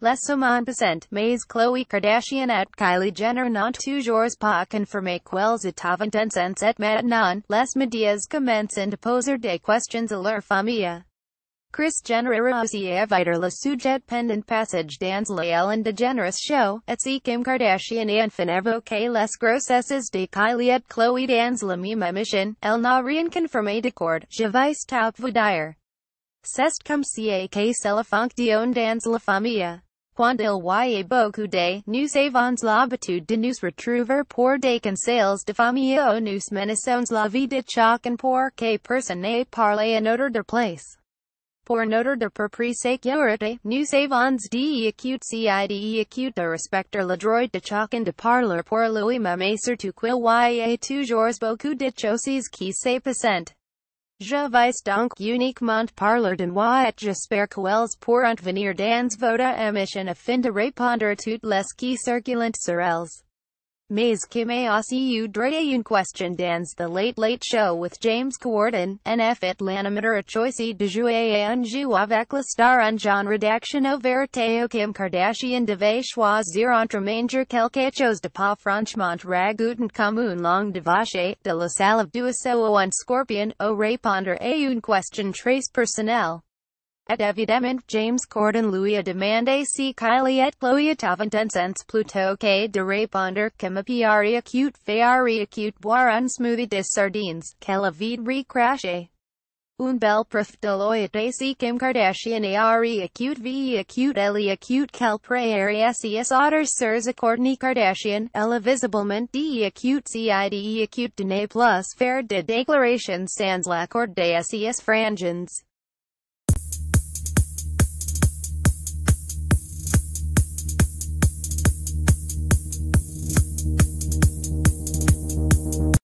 Laissez-moi percent, mais Chloe Kardashian et Kylie Jenner n'ont toujours pas confirmé quelles intentions et maintenant, les médias commencent à poser des questions à leur famille. Chris Jenner a aussi éviter le sujet pendant passage dans le Ellen DeGeneres show, et si Kim Kardashian et enfin K les grossesses de Kylie et Chloe dans la même mission, elle n'a rien confirmé de d'accord, je vais tout vous dire. C'est comme si a que fonction dans la famille. Quand il y a beaucoup de nous avons l'habitude de nous retrouver pour des conseils de famille où nous menaçons la vie de chacun pour que personne ne parle à notre de place. Pour notre de propre sécurité, nous avons dit acute CIDE acute de respecter le droit de chacun de parler pour lui-même et surtout qu'il y a toujours beaucoup de choses qui se passent vais donc uniquement parler de moi et j'espère qu'elles pourront venir dans votre émission afin de répondre à toutes les qui circulent sur elles. Ms. Kim Aosu une question Dan's The Late Late Show with James Corden, NF Atlanta a choice de jouer un jeu avec star en genre d'action au verité Kim Kardashian devait choisir entre manger quelque chose de pas franchement ragoûtant comme une long de vache, de la salle de oiseau ou on scorpion, au répondre à une question trace personnel et évidemment James Corden Louia a demandé si Kylie et Chloe estaven ensemble plutôt que de répondre comme me piaria acute, fearia cute boire un smoothie de sardines, qu'elle avait recraché. Un bel prof de loyauté si Kim Kardashian ari acute ve acute eli acute cal praeria cs otter surs a Courtney Kardashian, ella visiblement de acute cide acute ne plus faire de déclaration sans l'accord de cs frangens.